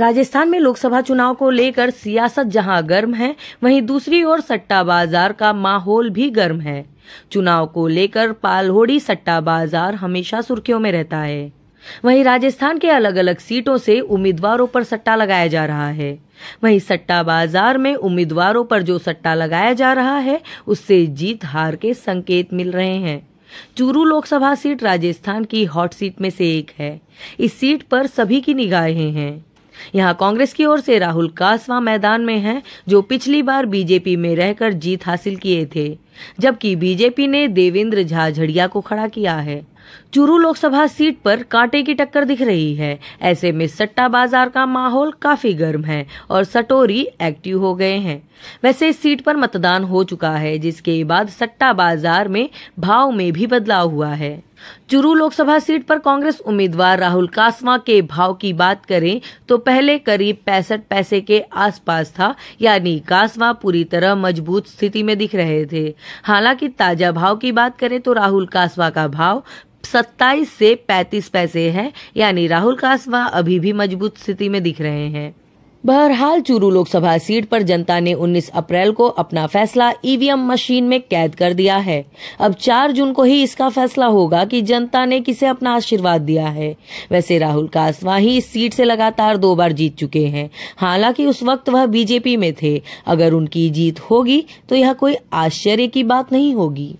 राजस्थान में लोकसभा चुनाव को लेकर सियासत जहां गर्म है वहीं दूसरी ओर सट्टा बाजार का माहौल भी गर्म है चुनाव को लेकर पालहोड़ी सट्टा बाजार हमेशा सुर्खियों में रहता है वहीं राजस्थान के अलग अलग सीटों से उम्मीदवारों पर सट्टा लगाया जा रहा है वहीं सट्टा बाजार में उम्मीदवारों पर जो सट्टा लगाया जा रहा है उससे जीत हार के संकेत मिल रहे हैं चूरू लोकसभा सीट राजस्थान की हॉट सीट में से एक है इस सीट पर सभी की निगाहें हैं यहां कांग्रेस की ओर से राहुल कासवा मैदान में हैं जो पिछली बार बीजेपी में रहकर जीत हासिल किए थे जबकि बीजेपी ने देवेंद्र झड़िया को खड़ा किया है चूरू लोकसभा सीट पर कांटे की टक्कर दिख रही है ऐसे में सट्टा बाजार का माहौल काफी गर्म है और सटोरी एक्टिव हो गए हैं वैसे इस सीट पर मतदान हो चुका है जिसके बाद सट्टा बाजार में भाव में भी बदलाव हुआ है चुरू लोकसभा सीट पर कांग्रेस उम्मीदवार राहुल कासवा के भाव की बात करें तो पहले करीब पैंसठ पैसे के आसपास था यानी कासवा पूरी तरह मजबूत स्थिति में दिख रहे थे हालांकि ताजा भाव की बात करें तो राहुल कासवा का भाव सत्ताईस से पैंतीस पैसे है यानी राहुल कासवा अभी भी मजबूत स्थिति में दिख रहे हैं बहरहाल चूरू लोकसभा सीट पर जनता ने 19 अप्रैल को अपना फैसला ईवीएम मशीन में कैद कर दिया है अब 4 जून को ही इसका फैसला होगा कि जनता ने किसे अपना आशीर्वाद दिया है वैसे राहुल कासवाही इस सीट से लगातार दो बार जीत चुके हैं हालांकि उस वक्त वह बीजेपी में थे अगर उनकी जीत होगी तो यह कोई आश्चर्य की बात नहीं होगी